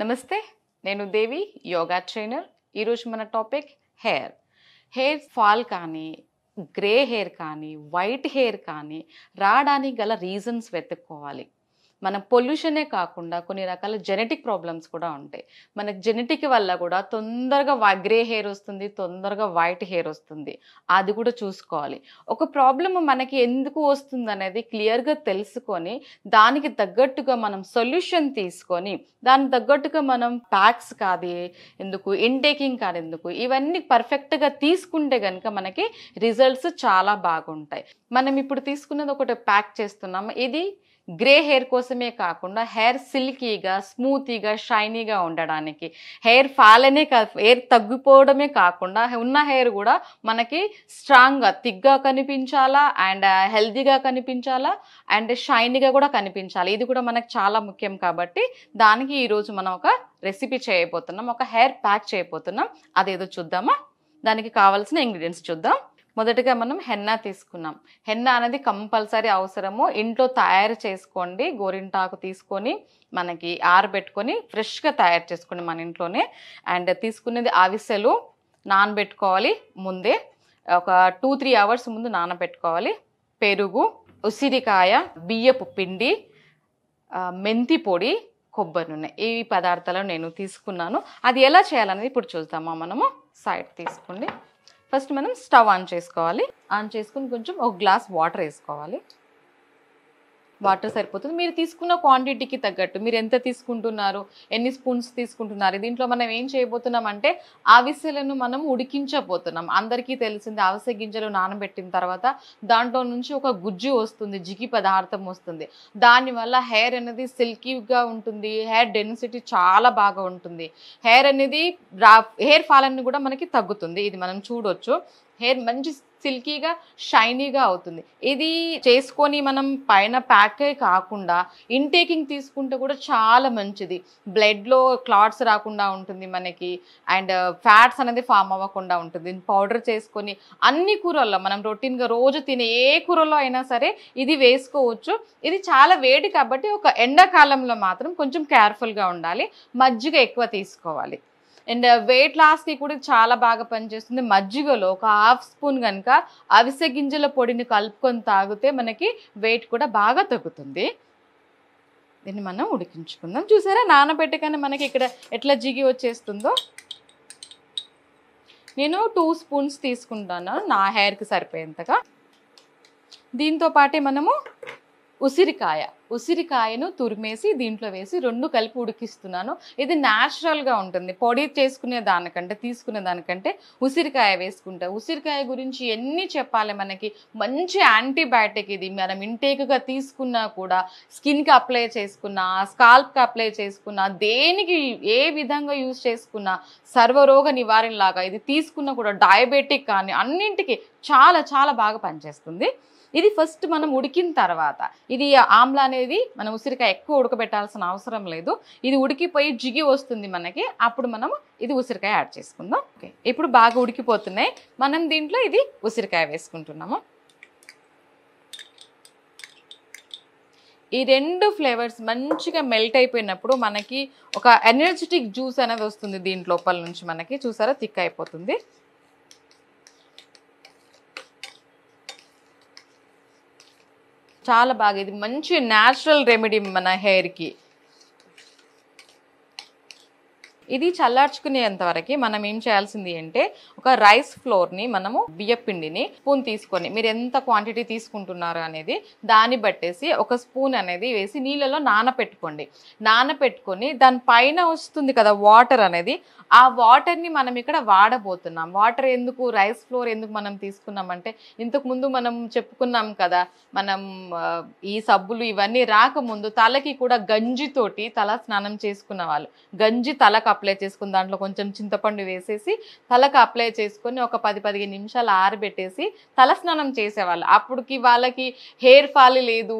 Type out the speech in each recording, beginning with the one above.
నమస్తే నేను దేవి యోగా ట్రైనర్ ఈరోజు మన టాపిక్ హెయిర్ హెయిర్ ఫాల్ కానీ గ్రే హెయిర్ కానీ వైట్ హెయిర్ కానీ రావడానికి గల రీజన్స్ వెతుక్కోవాలి మన పొల్యూషనే కాకుండా కొన్ని రకాల జెనెటిక్ ప్రాబ్లమ్స్ కూడా ఉంటాయి మన జెనెటిక్ వల్ల కూడా తొందరగా గ్రే హెయిర్ వస్తుంది తొందరగా వైట్ హెయిర్ వస్తుంది అది కూడా చూసుకోవాలి ఒక ప్రాబ్లం మనకి ఎందుకు వస్తుంది అనేది క్లియర్గా తెలుసుకొని దానికి తగ్గట్టుగా మనం సొల్యూషన్ తీసుకొని దానికి తగ్గట్టుగా మనం ప్యాక్స్ కాదు ఎందుకు ఇంటేకింగ్ కాదు ఎందుకు ఇవన్నీ పర్ఫెక్ట్గా తీసుకుంటే కనుక మనకి రిజల్ట్స్ చాలా బాగుంటాయి మనం ఇప్పుడు తీసుకున్నది ఒకటి ప్యాక్ చేస్తున్నాం ఇది గ్రే హెయిర్ కోసమే కాకుండా హెయిర్ సిల్కీగా స్మూతీగా షైనీగా ఉండడానికి హెయిర్ ఫాల్ అనే హెయిర్ తగ్గిపోవడమే కాకుండా ఉన్న హెయిర్ కూడా మనకి స్ట్రాంగ్గా థిగ్గా కనిపించాలా అండ్ హెల్దీగా uh, కనిపించాలా అండ్ షైనీగా కూడా కనిపించాలి ఇది కూడా మనకు చాలా ముఖ్యం కాబట్టి దానికి ఈరోజు మనం ఒక రెసిపీ చేయబోతున్నాం ఒక హెయిర్ ప్యాక్ చేయబోతున్నాం అదేదో చూద్దామా దానికి కావాల్సిన ఇంగ్రీడియంట్స్ చూద్దాం మొదటగా మనం హెన్నా తీసుకున్నాం హెన్నా అనేది కంపల్సరీ అవసరము ఇంట్లో తయారు చేసుకోండి గోరింటాకు తీసుకొని మనకి ఆరబెట్టుకొని ఫ్రెష్గా తయారు చేసుకోండి మన ఇంట్లోనే అండ్ తీసుకునేది అవిసెలు నానబెట్టుకోవాలి ముందే ఒక టూ త్రీ అవర్స్ ముందు నానబెట్టుకోవాలి పెరుగు ఉసిరికాయ బియ్యపు పిండి మెంతి పొడి కొబ్బరి నూనె ఈ పదార్థాలను నేను తీసుకున్నాను అది ఎలా చేయాలనేది ఇప్పుడు చూద్దామా మనము సైడ్ తీసుకోండి ఫస్ట్ మనం స్టవ్ ఆన్ చేసుకోవాలి ఆన్ చేసుకుని కొంచెం ఒక గ్లాస్ వాటర్ వేసుకోవాలి వాటర్ సరిపోతుంది మీరు తీసుకున్న క్వాంటిటీకి తగ్గట్టు మీరు ఎంత తీసుకుంటున్నారు ఎన్ని స్పూన్స్ తీసుకుంటున్నారు దీంట్లో మనం ఏం చేయబోతున్నాం అంటే ఆవిసెలను మనం ఉడికించబోతున్నాం అందరికీ తెలిసింది ఆవిసె గింజలు నానబెట్టిన తర్వాత దాంట్లో నుంచి ఒక గుజ్జు వస్తుంది జిగి పదార్థం వస్తుంది దానివల్ల హెయిర్ అనేది సిల్కీగా ఉంటుంది హెయిర్ డెన్సిటీ చాలా బాగా ఉంటుంది హెయిర్ అనేది హెయిర్ ఫాల్ అన్ని కూడా మనకి తగ్గుతుంది ఇది మనం చూడొచ్చు హెయిర్ మంచి సిల్కీగా షైనీగా అవుతుంది ఇది చేసుకొని మనం పైన ప్యాకే కాకుండా ఇంటేకింగ్ తీసుకుంటే కూడా చాలా మంచిది బ్లడ్లో క్లాట్స్ రాకుండా ఉంటుంది మనకి అండ్ ఫ్యాట్స్ అనేది ఫామ్ అవ్వకుండా ఉంటుంది పౌడర్ చేసుకొని అన్ని కూరల్లో మనం రొటీన్గా రోజు తినే ఏ కూరలో అయినా సరే ఇది వేసుకోవచ్చు ఇది చాలా వేడి కాబట్టి ఒక ఎండాకాలంలో మాత్రం కొంచెం కేర్ఫుల్గా ఉండాలి మజ్జిగ ఎక్కువ తీసుకోవాలి అండ్ వెయిట్ లాస్కి కూడా చాలా బాగా పనిచేస్తుంది మజ్జిగలో ఒక హాఫ్ స్పూన్ కనుక అవిసె గింజల పొడిని కలుపుకొని తాగితే మనకి వెయిట్ కూడా బాగా తగ్గుతుంది దీన్ని మనం ఉడికించుకుందాం చూసారా నానబెట్టగానే మనకి ఇక్కడ ఎట్లా జిగి వచ్చేస్తుందో నేను టూ స్పూన్స్ తీసుకుంటాను నా హెయిర్కి సరిపోయేంతగా దీంతో పాటే మనము ఉసిరికాయ ఉసిరికాయను తురిమేసి దీంట్లో వేసి రెండు కలిపి ఉడికిస్తున్నాను ఇది న్యాచురల్గా ఉంటుంది పొడి చేసుకునే దానికంటే తీసుకునే దానికంటే ఉసిరికాయ వేసుకుంటా ఉసిరికాయ గురించి ఎన్ని చెప్పాలి మనకి మంచి యాంటీబయాటిక్ ఇది మనం ఇంటేక్గా తీసుకున్నా కూడా స్కిన్కి అప్లై చేసుకున్నా స్కాల్ప్కి అప్లై చేసుకున్నా దేనికి ఏ విధంగా యూజ్ చేసుకున్నా సర్వరోగ నివారణలాగా ఇది తీసుకున్నా కూడా డయాబెటిక్ కానీ అన్నింటికి చాలా చాలా బాగా పనిచేస్తుంది ఇది ఫస్ట్ మనం ఉడికిన తర్వాత ఇది ఆమ్ల అనేది మనం ఉసిరికాయ ఎక్కువ ఉడకబెట్టాల్సిన అవసరం లేదు ఇది ఉడికిపోయి జిగి వస్తుంది మనకి అప్పుడు మనం ఇది ఉసిరికాయ యాడ్ చేసుకుందాం ఓకే ఇప్పుడు బాగా ఉడికిపోతున్నాయి మనం దీంట్లో ఇది ఉసిరికాయ వేసుకుంటున్నాము ఈ రెండు ఫ్లేవర్స్ మంచిగా మెల్ట్ అయిపోయినప్పుడు మనకి ఒక ఎనర్జెటిక్ జ్యూస్ అనేది వస్తుంది దీని లోపల నుంచి మనకి చూసారా థిక్ అయిపోతుంది చాలా బాగా ఇది మంచి న్యాచురల్ రెమెడీ మన హెయిర్కి ఇది చల్లార్చుకునేంత వరకు మనం ఏం చేయాల్సింది అంటే ఒక రైస్ ఫ్లోర్ని మనము బియ్య పిండిని స్పూన్ తీసుకొని మీరు ఎంత క్వాంటిటీ తీసుకుంటున్నారు అనేది దాన్ని బట్టేసి ఒక స్పూన్ అనేది వేసి నీళ్ళలో నానపెట్టుకోండి నానపెట్టుకొని దాని పైన వస్తుంది కదా వాటర్ అనేది ఆ వాటర్ని మనం ఇక్కడ వాడబోతున్నాం వాటర్ ఎందుకు రైస్ ఫ్లోర్ ఎందుకు మనం తీసుకున్నామంటే ఇంతకుముందు మనం చెప్పుకున్నాం కదా మనం ఈ సబ్బులు ఇవన్నీ రాకముందు తలకి కూడా గంజితోటి తల స్నానం చేసుకున్న వాళ్ళు గంజి తల అప్లై చేసుకుని దాంట్లో కొంచెం చింతపండు వేసేసి తలకు అప్లై చేసుకొని ఒక పది పదిహేను నిమిషాలు ఆరబెట్టేసి తల స్నానం చేసేవాళ్ళు అప్పటికి వాళ్ళకి హెయిర్ ఫాల్ లేదు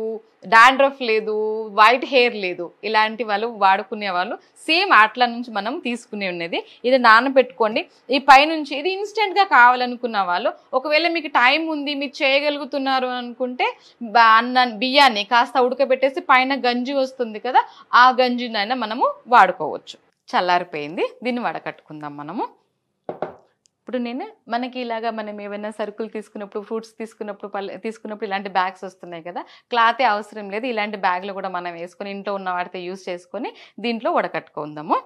డాండ్రఫ్ లేదు వైట్ హెయిర్ లేదు ఇలాంటి వాళ్ళు వాడుకునే వాళ్ళు సేమ్ అట్ల నుంచి మనం తీసుకునే ఉండేది ఇది నానబెట్టుకోండి ఈ పైనుంచి ఇది ఇన్స్టెంట్గా కావాలనుకున్న వాళ్ళు ఒకవేళ మీకు టైం ఉంది మీరు చేయగలుగుతున్నారు అనుకుంటే అన్న బియ్యాన్ని కాస్త ఉడకబెట్టేసి పైన గంజి వస్తుంది కదా ఆ గంజినైనా మనము వాడుకోవచ్చు చల్లారిపోయింది దీన్ని వడకట్టుకుందాం మనము ఇప్పుడు నేను మనకి ఇలాగా మనం ఏమైనా సరుకులు తీసుకున్నప్పుడు ఫ్రూట్స్ తీసుకున్నప్పుడు పళ్ళ తీసుకున్నప్పుడు ఇలాంటి బ్యాగ్స్ వస్తున్నాయి కదా క్లాతే అవసరం లేదు ఇలాంటి బ్యాగ్లు కూడా మనం వేసుకొని ఇంట్లో ఉన్న వాటితో యూస్ చేసుకొని దీంట్లో వడకట్టుకుందాము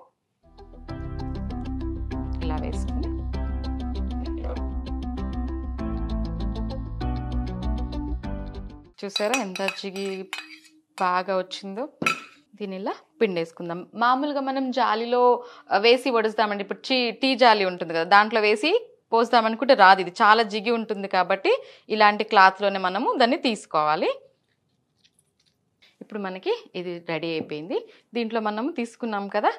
ఇలా వేసుకుని చూసారా ఎంత జిగి బాగా వచ్చిందో దీని ఇలా పిండేసుకుందాం మామూలుగా మనం జాలిలో వేసి వడుస్తామండి ఇప్పుడు టీ టీ జాలి ఉంటుంది కదా దాంట్లో వేసి పోస్తామనుకుంటే రాదు ఇది చాలా జిగి ఉంటుంది కాబట్టి ఇలాంటి క్లాత్లోనే మనము దాన్ని తీసుకోవాలి ఇప్పుడు మనకి ఇది రెడీ అయిపోయింది దీంట్లో మనము తీసుకున్నాం కదా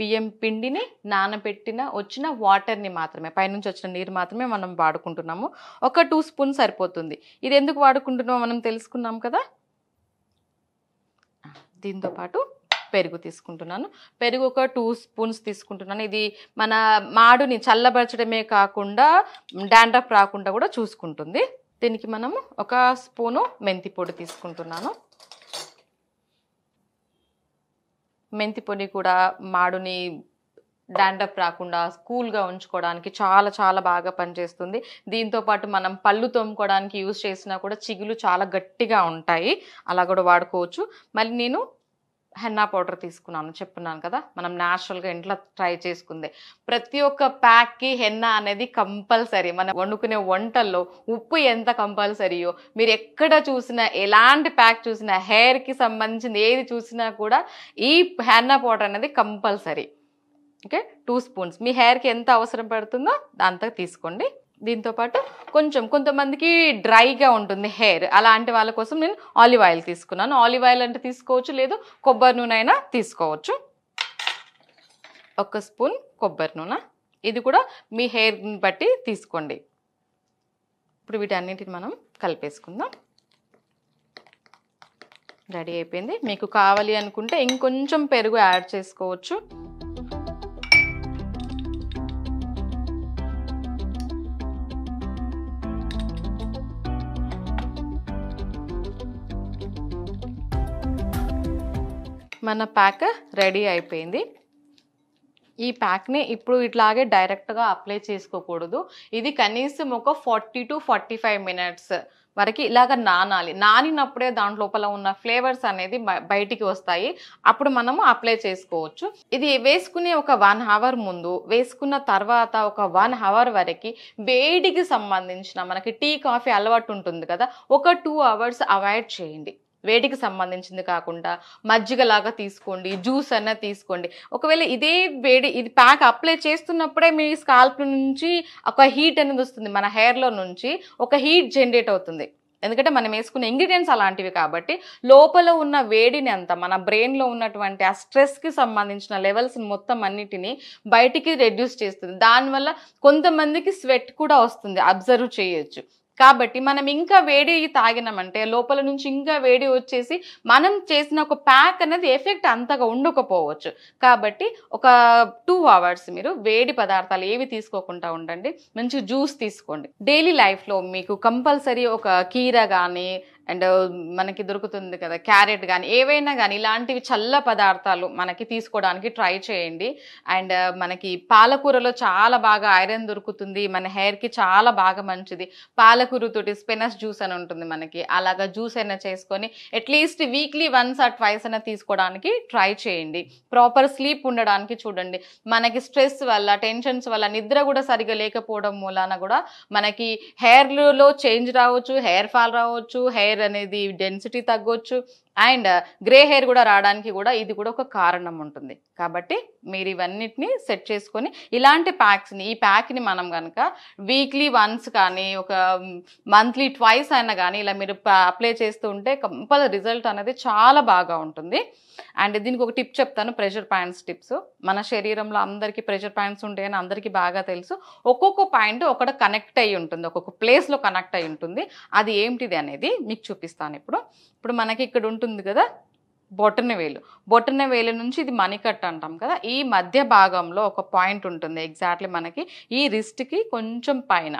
బియ్యం పిండిని నానబెట్టిన వచ్చిన వాటర్ని మాత్రమే పైనుంచి వచ్చిన నీరు మాత్రమే మనం వాడుకుంటున్నాము ఒక టూ స్పూన్ సరిపోతుంది ఇది ఎందుకు వాడుకుంటున్నామో మనం తెలుసుకున్నాం కదా దీంతోపాటు పెరుగు తీసుకుంటున్నాను పెరుగు ఒక టూ స్పూన్స్ తీసుకుంటున్నాను ఇది మన మాడుని చల్లబరచడమే కాకుండా డాండ్రఫ్ రాకుండా కూడా చూసుకుంటుంది దీనికి మనము ఒక స్పూను మెంతి పొడి తీసుకుంటున్నాను మెంతి పొడి కూడా మాడుని డాండ్రఫ్ రాకుండా కూల్గా ఉంచుకోవడానికి చాలా చాలా బాగా పనిచేస్తుంది దీంతో పాటు మనం పళ్ళు తోముకోవడానికి యూజ్ చేసినా కూడా చిగులు చాలా గట్టిగా ఉంటాయి అలా కూడా వాడుకోవచ్చు మళ్ళీ నేను హెన్నా పౌడర్ తీసుకున్నాను చెప్తున్నాను కదా మనం న్యాచురల్గా ఇంట్లో ట్రై చేసుకుంది ప్రతి ఒక్క ప్యాక్కి హెన్నా అనేది కంపల్సరీ మనం వండుకునే వంటల్లో ఉప్పు ఎంత కంపల్సరీయో మీరు ఎక్కడ చూసినా ఎలాంటి ప్యాక్ చూసినా హెయిర్కి సంబంధించింది ఏది చూసినా కూడా ఈ హెన్నా పౌడర్ అనేది కంపల్సరీ ఓకే టూ స్పూన్స్ మీ హెయిర్కి ఎంత అవసరం పడుతుందో దాంతో తీసుకోండి దీంతోపాటు కొంచెం కొంతమందికి డ్రైగా ఉంటుంది హెయిర్ అలాంటి వాళ్ళ కోసం నేను ఆలివ్ ఆయిల్ తీసుకున్నాను ఆలివ్ ఆయిల్ అంటే తీసుకోవచ్చు లేదు కొబ్బరి నూనె అయినా తీసుకోవచ్చు ఒక స్పూన్ కొబ్బరి నూనె ఇది కూడా మీ హెయిర్ని బట్టి తీసుకోండి ఇప్పుడు వీటన్నిటిని మనం కలిపేసుకుందాం రెడీ అయిపోయింది మీకు కావాలి అనుకుంటే ఇంకొంచెం పెరుగు యాడ్ చేసుకోవచ్చు మన ప్యాక్ రెడీ అయిపోయింది ఈ ప్యాక్ని ఇప్పుడు ఇట్లాగే డైరెక్ట్గా అప్లై చేసుకోకూడదు ఇది కనీసం ఒక forty to forty five minutes వరకు ఇలాగ నానాలి నానినప్పుడే దాంట్లోపల లోపల ఉన్న ఫ్లేవర్స్ అనేది బయటికి వస్తాయి అప్పుడు మనము అప్లై చేసుకోవచ్చు ఇది వేసుకునే ఒక వన్ అవర్ ముందు వేసుకున్న తర్వాత ఒక వన్ అవర్ వరకు వేడికి సంబంధించిన మనకి టీ కాఫీ అలవాటు ఉంటుంది కదా ఒక టూ అవర్స్ అవాయిడ్ చేయండి వేడికి సంబంధించింది కాకుండా మజ్జిగ లాగా తీసుకోండి జ్యూస్ అన్న తీసుకోండి ఒకవేళ ఇదే వేడి ఇది ప్యాక్ అప్లై చేస్తున్నప్పుడే మీ స్కాల్ప్ నుంచి ఒక హీట్ అనేది వస్తుంది మన హెయిర్లో నుంచి ఒక హీట్ జనరేట్ అవుతుంది ఎందుకంటే మనం వేసుకున్న ఇంగ్రీడియంట్స్ అలాంటివి కాబట్టి లోపల ఉన్న వేడిని అంతా మన బ్రెయిన్లో ఉన్నటువంటి ఆ స్ట్రెస్కి సంబంధించిన లెవెల్స్ మొత్తం అన్నిటిని బయటికి రెడ్యూస్ చేస్తుంది దానివల్ల కొంతమందికి స్వెట్ కూడా వస్తుంది అబ్జర్వ్ చేయొచ్చు కాబట్టి మనం ఇంకా వేడి తాగినామంటే లోపల నుంచి ఇంకా వేడి వచ్చేసి మనం చేసిన ఒక ప్యాక్ అనేది ఎఫెక్ట్ అంతగా ఉండకపోవచ్చు కాబట్టి ఒక టూ అవర్స్ మీరు వేడి పదార్థాలు ఏవి తీసుకోకుండా ఉండండి మంచి జ్యూస్ తీసుకోండి డైలీ లైఫ్లో మీకు కంపల్సరీ ఒక కీర కానీ అండ్ మనకి దొరుకుతుంది కదా క్యారెట్ కానీ ఏవైనా కానీ ఇలాంటివి చల్ల పదార్థాలు మనకి తీసుకోవడానికి ట్రై చేయండి అండ్ మనకి పాలకూరలో చాలా బాగా ఐరన్ దొరుకుతుంది మన హెయిర్కి చాలా బాగా మంచిది పాలకూరతోటి స్పెనస్ జ్యూస్ అని ఉంటుంది మనకి అలాగా జ్యూస్ అయినా చేసుకొని at least weekly once or twice అయినా తీసుకోవడానికి ట్రై చేయండి ప్రాపర్ స్లీప్ ఉండడానికి చూడండి మనకి స్ట్రెస్ వల్ల టెన్షన్స్ వల్ల నిద్ర కూడా సరిగా లేకపోవడం మూలాన కూడా మనకి హెయిర్లో చేంజ్ రావచ్చు హెయిర్ ఫాల్ రావచ్చు హెయిర్ అనేది డెన్సిటీ తగ్గొచ్చు అండ్ గ్రే హెయిర్ కూడా రావడానికి కూడా ఇది కూడా ఒక కారణం ఉంటుంది కాబట్టి మీరు ఇవన్నిటిని సెట్ చేసుకొని ఇలాంటి ప్యాక్స్ని ఈ ప్యాక్ని మనం కనుక వీక్లీ వన్స్ కానీ ఒక మంత్లీ ట్వైస్ అయినా కానీ ఇలా మీరు అప్లై చేస్తూ ఉంటే కంపల్ రిజల్ట్ అనేది చాలా బాగా ఉంటుంది అండ్ దీనికి ఒక టిప్ చెప్తాను ప్రెషర్ పాయింట్స్ టిప్స్ మన శరీరంలో అందరికీ ప్రెషర్ పాయింట్స్ ఉంటాయని అందరికీ బాగా తెలుసు ఒక్కొక్క పాయింట్ ఒకటి కనెక్ట్ అయ్యి ఉంటుంది ఒక్కొక్క ప్లేస్లో కనెక్ట్ అయ్యి ఉంటుంది అది ఏంటిది అనేది మీకు చూపిస్తాను ఇప్పుడు ఇప్పుడు మనకి ఇక్కడ ఉంటుంది ఉంటుంది కదా బొటన వేలు బొటన వేలు నుంచి ఇది మణికట్ అంటాం కదా ఈ మధ్య భాగంలో ఒక పాయింట్ ఉంటుంది ఎగ్జాక్ట్లీ మనకి ఈ రిస్ట్కి కొంచెం పైన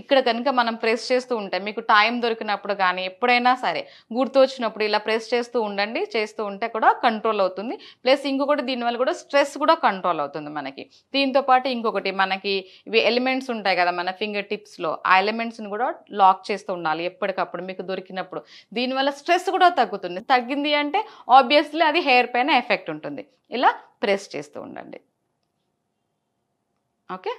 ఇక్కడ కనుక మనం ప్రెస్ చేస్తూ ఉంటాం మీకు టైం దొరికినప్పుడు కానీ ఎప్పుడైనా సరే గుర్తు వచ్చినప్పుడు ఇలా ప్రెస్ చేస్తూ ఉండండి చేస్తూ ఉంటే కూడా కంట్రోల్ అవుతుంది ప్లస్ ఇంకొకటి దీనివల్ల కూడా స్ట్రెస్ కూడా కంట్రోల్ అవుతుంది మనకి దీంతో పాటు ఇంకొకటి మనకి ఇవి ఎలిమెంట్స్ ఉంటాయి కదా మన ఫింగర్ టిప్స్లో ఆ ఎలిమెంట్స్ని కూడా లాక్ చేస్తూ ఉండాలి ఎప్పటికప్పుడు మీకు దొరికినప్పుడు దీనివల్ల స్ట్రెస్ కూడా తగ్గుతుంది తగ్గింది అంటే ఆబ్వియస్లీ అది హెయిర్ పైన ఎఫెక్ట్ ఉంటుంది ఇలా ప్రెస్ చేస్తూ ఉండండి ఓకే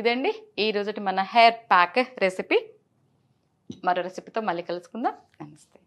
ఇదండి ఈరోజు మన హెయిర్ ప్యాక్ రెసిపీ మరో రెసిపీతో మళ్ళీ కలుసుకుందాం నమస్తే